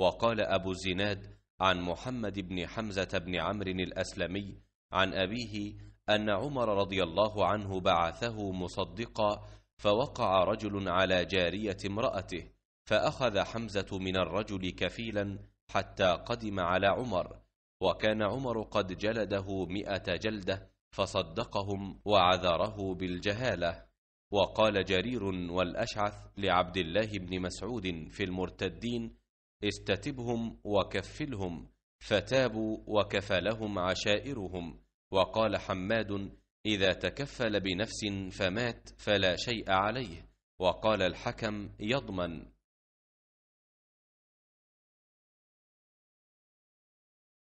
وقال أبو الزناد عن محمد بن حمزة بن عمرو الأسلمي عن أبيه أن عمر رضي الله عنه بعثه مصدقا فوقع رجل على جارية امرأته فأخذ حمزة من الرجل كفيلا حتى قدم على عمر وكان عمر قد جلده مئة جلدة فصدقهم وعذره بالجهالة وقال جرير والأشعث لعبد الله بن مسعود في المرتدين استتبهم وكفلهم فتابوا وكفلهم عشائرهم وقال حماد إذا تكفل بنفس فمات فلا شيء عليه وقال الحكم يضمن